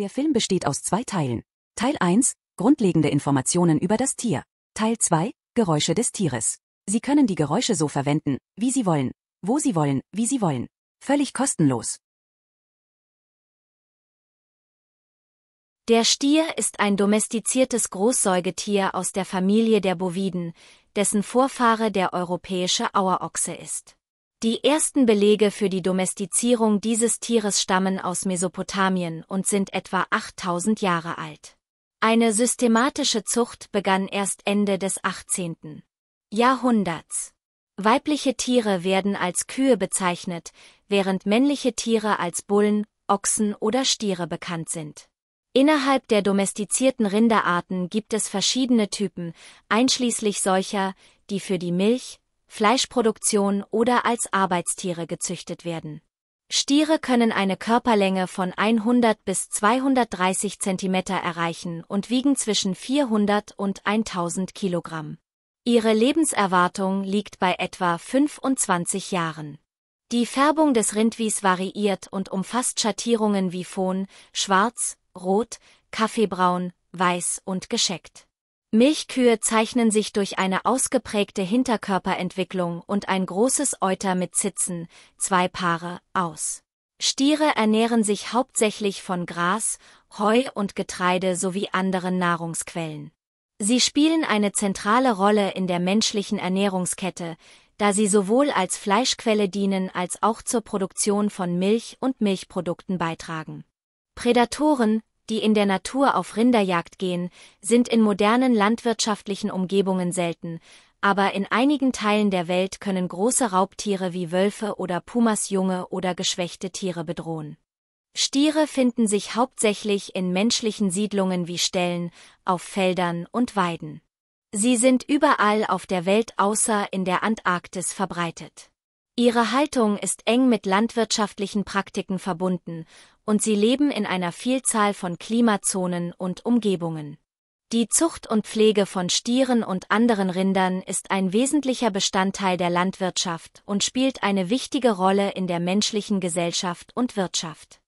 Der Film besteht aus zwei Teilen. Teil 1, grundlegende Informationen über das Tier. Teil 2, Geräusche des Tieres. Sie können die Geräusche so verwenden, wie Sie wollen, wo Sie wollen, wie Sie wollen. Völlig kostenlos. Der Stier ist ein domestiziertes Großsäugetier aus der Familie der Boviden, dessen Vorfahre der europäische Auerochse ist. Die ersten Belege für die Domestizierung dieses Tieres stammen aus Mesopotamien und sind etwa 8000 Jahre alt. Eine systematische Zucht begann erst Ende des 18. Jahrhunderts. Weibliche Tiere werden als Kühe bezeichnet, während männliche Tiere als Bullen, Ochsen oder Stiere bekannt sind. Innerhalb der domestizierten Rinderarten gibt es verschiedene Typen, einschließlich solcher, die für die Milch, Fleischproduktion oder als Arbeitstiere gezüchtet werden. Stiere können eine Körperlänge von 100 bis 230 cm erreichen und wiegen zwischen 400 und 1000 Kilogramm. Ihre Lebenserwartung liegt bei etwa 25 Jahren. Die Färbung des Rindwies variiert und umfasst Schattierungen wie Fon, Schwarz, Rot, Kaffeebraun, Weiß und Gescheckt. Milchkühe zeichnen sich durch eine ausgeprägte Hinterkörperentwicklung und ein großes Euter mit Zitzen, zwei Paare, aus. Stiere ernähren sich hauptsächlich von Gras, Heu und Getreide sowie anderen Nahrungsquellen. Sie spielen eine zentrale Rolle in der menschlichen Ernährungskette, da sie sowohl als Fleischquelle dienen als auch zur Produktion von Milch und Milchprodukten beitragen. Prädatoren, die in der Natur auf Rinderjagd gehen, sind in modernen landwirtschaftlichen Umgebungen selten, aber in einigen Teilen der Welt können große Raubtiere wie Wölfe oder Pumas junge oder geschwächte Tiere bedrohen. Stiere finden sich hauptsächlich in menschlichen Siedlungen wie Ställen, auf Feldern und Weiden. Sie sind überall auf der Welt außer in der Antarktis verbreitet. Ihre Haltung ist eng mit landwirtschaftlichen Praktiken verbunden, und sie leben in einer Vielzahl von Klimazonen und Umgebungen. Die Zucht und Pflege von Stieren und anderen Rindern ist ein wesentlicher Bestandteil der Landwirtschaft und spielt eine wichtige Rolle in der menschlichen Gesellschaft und Wirtschaft.